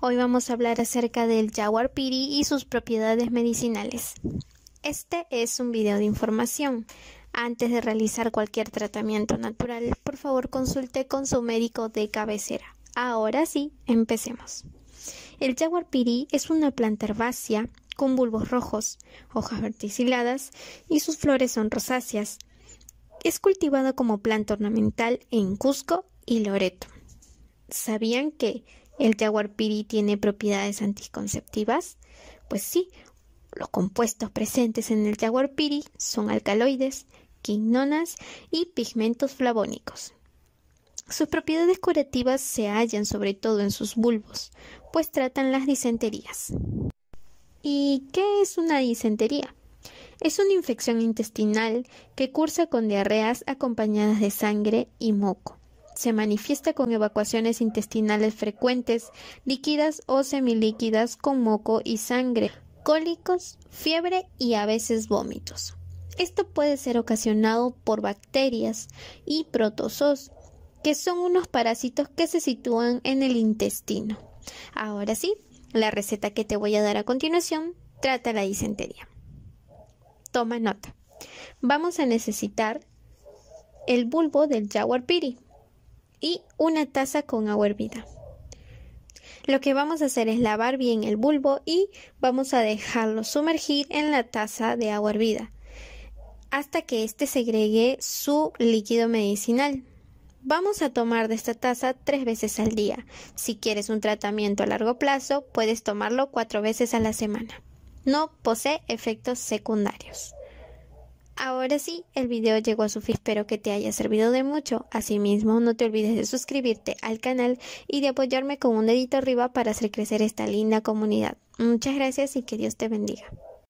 Hoy vamos a hablar acerca del piri y sus propiedades medicinales. Este es un video de información. Antes de realizar cualquier tratamiento natural, por favor consulte con su médico de cabecera. Ahora sí, empecemos. El piri es una planta herbácea con bulbos rojos, hojas verticiladas y sus flores son rosáceas. Es cultivada como planta ornamental en Cusco y Loreto. ¿Sabían que ¿El jaguarpiri tiene propiedades anticonceptivas? Pues sí, los compuestos presentes en el jaguarpiri son alcaloides, quinonas y pigmentos flavónicos. Sus propiedades curativas se hallan sobre todo en sus bulbos, pues tratan las disenterías. ¿Y qué es una disentería? Es una infección intestinal que cursa con diarreas acompañadas de sangre y moco se manifiesta con evacuaciones intestinales frecuentes, líquidas o semilíquidas con moco y sangre, cólicos, fiebre y a veces vómitos. Esto puede ser ocasionado por bacterias y protozoos, que son unos parásitos que se sitúan en el intestino. Ahora sí, la receta que te voy a dar a continuación trata la disentería. Toma nota. Vamos a necesitar el bulbo del jaguar piri, y una taza con agua hervida. Lo que vamos a hacer es lavar bien el bulbo y vamos a dejarlo sumergir en la taza de agua hervida hasta que éste segregue su líquido medicinal. Vamos a tomar de esta taza tres veces al día. Si quieres un tratamiento a largo plazo, puedes tomarlo cuatro veces a la semana. No posee efectos secundarios. Ahora sí, el video llegó a su fin, espero que te haya servido de mucho. Asimismo, no te olvides de suscribirte al canal y de apoyarme con un dedito arriba para hacer crecer esta linda comunidad. Muchas gracias y que Dios te bendiga.